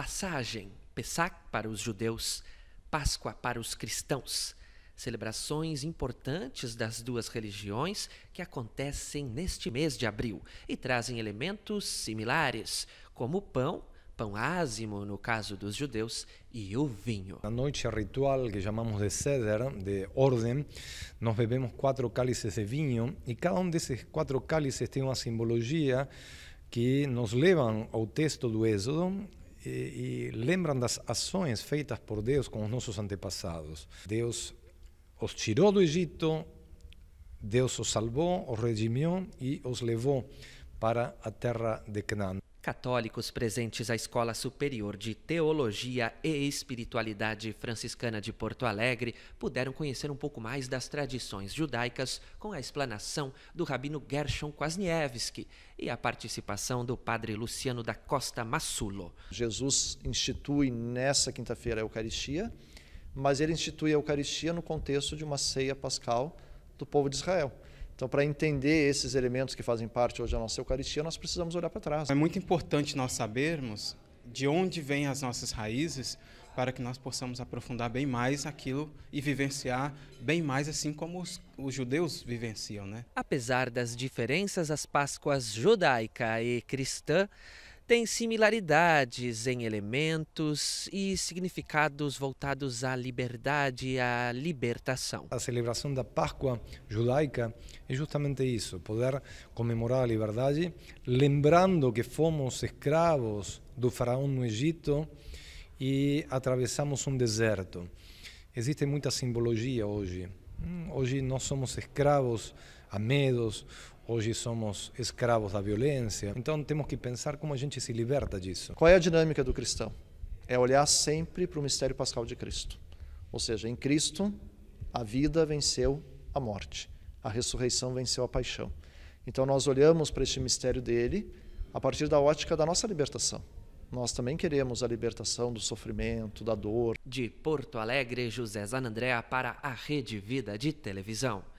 passagem, Pesach para os judeus, Páscoa para os cristãos. Celebrações importantes das duas religiões que acontecem neste mês de abril e trazem elementos similares, como o pão, pão ázimo no caso dos judeus, e o vinho. Na noite ritual que chamamos de ceder, de ordem, nós bebemos quatro cálices de vinho e cada um desses quatro cálices tem uma simbologia que nos leva ao texto do Êxodo e, e lembram das ações feitas por Deus com os nossos antepassados. Deus os tirou do Egito, Deus os salvou, os redimiu e os levou para a terra de Canaã. Católicos presentes à Escola Superior de Teologia e Espiritualidade Franciscana de Porto Alegre puderam conhecer um pouco mais das tradições judaicas com a explanação do rabino Gershon Kwasniewski e a participação do padre Luciano da Costa Massulo. Jesus institui nessa quinta-feira a Eucaristia, mas ele institui a Eucaristia no contexto de uma ceia pascal do povo de Israel. Então, para entender esses elementos que fazem parte hoje da nossa Eucaristia, nós precisamos olhar para trás. É muito importante nós sabermos de onde vêm as nossas raízes para que nós possamos aprofundar bem mais aquilo e vivenciar bem mais assim como os, os judeus vivenciam, né? Apesar das diferenças, as Páscoas judaica e cristã tem similaridades em elementos e significados voltados à liberdade e à libertação. A celebração da Páscoa judaica é justamente isso: poder comemorar a liberdade, lembrando que fomos escravos do faraó no Egito e atravessamos um deserto. Existe muita simbologia hoje Mm, hoje nós somos escravos a medos, hoje somos escravos da violência. Então temos que pensar como a gente se liberta disso. Qual é a dinâmica do cristão? É olhar sempre para o mistério pascal de Cristo. Ou seja, em Cristo a vida venceu a morte, a ressurreição venceu a paixão. Então nós olhamos para este mistério dele a partir da ótica da nossa libertação. Nós também queremos a libertação do sofrimento, da dor. De Porto Alegre, José Zanandrea para a Rede Vida de Televisão.